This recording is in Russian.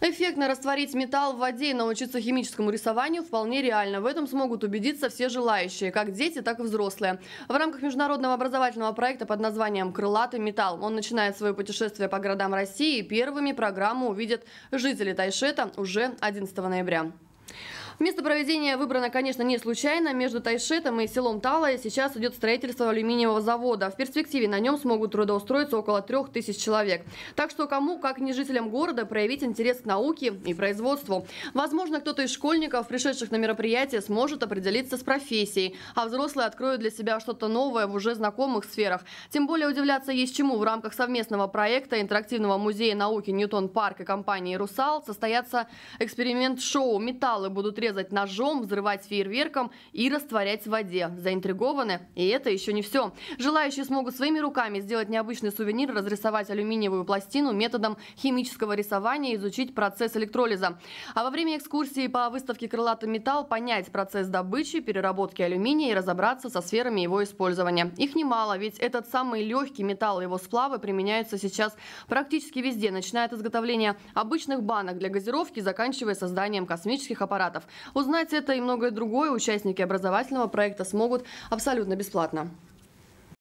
Эффектно растворить металл в воде и научиться химическому рисованию вполне реально. В этом смогут убедиться все желающие, как дети, так и взрослые. В рамках международного образовательного проекта под названием «Крылатый металл» он начинает свое путешествие по городам России. Первыми программу увидят жители Тайшета уже 11 ноября. Место проведения выбрано, конечно, не случайно. Между Тайшетом и селом Талая сейчас идет строительство алюминиевого завода. В перспективе на нем смогут трудоустроиться около трех тысяч человек. Так что кому, как не жителям города, проявить интерес к науке и производству. Возможно, кто-то из школьников, пришедших на мероприятие, сможет определиться с профессией, а взрослые откроют для себя что-то новое в уже знакомых сферах. Тем более удивляться есть чему. В рамках совместного проекта интерактивного музея науки Ньютон Парк и компании «Русал» состоятся эксперимент-шоу. Металлы будут резать резать ножом, взрывать фейерверком и растворять в воде. Заинтригованы? И это еще не все. Желающие смогут своими руками сделать необычный сувенир, разрисовать алюминиевую пластину методом химического рисования изучить процесс электролиза. А во время экскурсии по выставке «Крылатый металл» понять процесс добычи, переработки алюминия и разобраться со сферами его использования. Их немало, ведь этот самый легкий металл и его сплавы применяются сейчас практически везде, начиная от изготовления обычных банок для газировки, заканчивая созданием космических аппаратов. Узнать это и многое другое участники образовательного проекта смогут абсолютно бесплатно.